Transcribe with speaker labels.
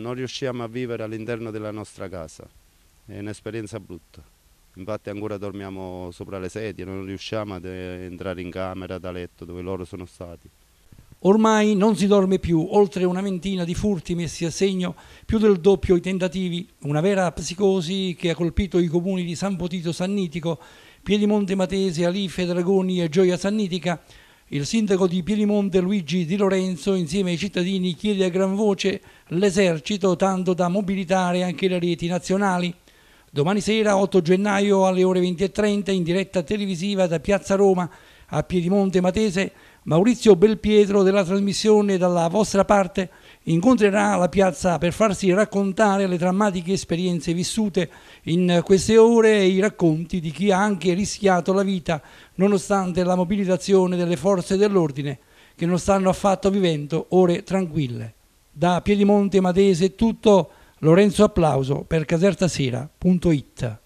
Speaker 1: non riusciamo a vivere all'interno della nostra casa, è un'esperienza brutta. Infatti ancora dormiamo sopra le sedie, non riusciamo ad entrare in camera da letto dove loro sono stati.
Speaker 2: Ormai non si dorme più, oltre una ventina di furti messi a segno, più del doppio i tentativi, una vera psicosi che ha colpito i comuni di San Potito Sannitico, Piedimonte Matese, Alife, Dragoni e Gioia Sannitica, il sindaco di Piedimonte Luigi Di Lorenzo insieme ai cittadini chiede a gran voce l'esercito tanto da mobilitare anche le reti nazionali. Domani sera 8 gennaio alle ore 20.30 in diretta televisiva da Piazza Roma a Piedimonte Matese Maurizio Belpietro della trasmissione dalla vostra parte incontrerà la piazza per farsi raccontare le drammatiche esperienze vissute in queste ore e i racconti di chi ha anche rischiato la vita nonostante la mobilitazione delle forze dell'ordine che non stanno affatto vivendo ore tranquille. Da Piedimonte Matese è tutto, Lorenzo Applauso per casertasera.it